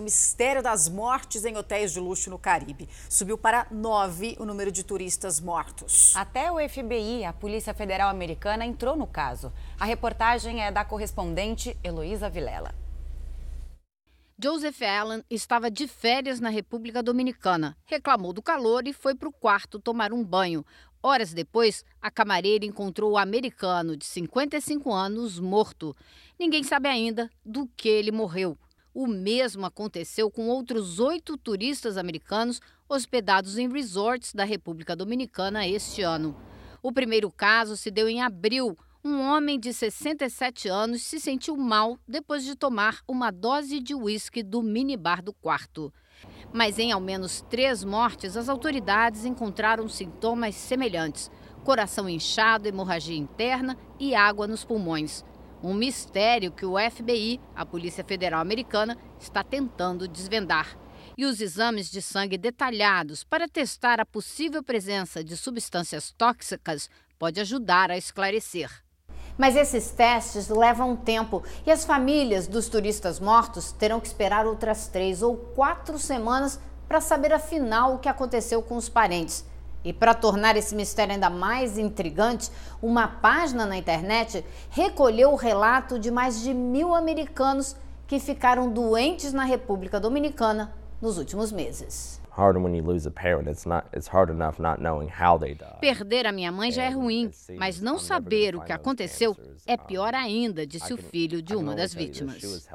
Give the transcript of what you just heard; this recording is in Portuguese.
O mistério das mortes em hotéis de luxo no Caribe. Subiu para nove o número de turistas mortos. Até o FBI, a Polícia Federal Americana, entrou no caso. A reportagem é da correspondente Heloísa Vilela. Joseph Allen estava de férias na República Dominicana, reclamou do calor e foi para o quarto tomar um banho. Horas depois, a camareira encontrou o americano de 55 anos morto. Ninguém sabe ainda do que ele morreu. O mesmo aconteceu com outros oito turistas americanos hospedados em resorts da República Dominicana este ano. O primeiro caso se deu em abril. Um homem de 67 anos se sentiu mal depois de tomar uma dose de uísque do minibar do quarto. Mas em ao menos três mortes, as autoridades encontraram sintomas semelhantes: coração inchado, hemorragia interna e água nos pulmões. Um mistério que o FBI, a Polícia Federal Americana, está tentando desvendar. E os exames de sangue detalhados para testar a possível presença de substâncias tóxicas pode ajudar a esclarecer. Mas esses testes levam tempo e as famílias dos turistas mortos terão que esperar outras três ou quatro semanas para saber afinal o que aconteceu com os parentes. E para tornar esse mistério ainda mais intrigante, uma página na internet recolheu o relato de mais de mil americanos que ficaram doentes na República Dominicana nos últimos meses. Perder a minha mãe já é ruim, mas não saber o que aconteceu é pior ainda, disse o filho de uma das vítimas.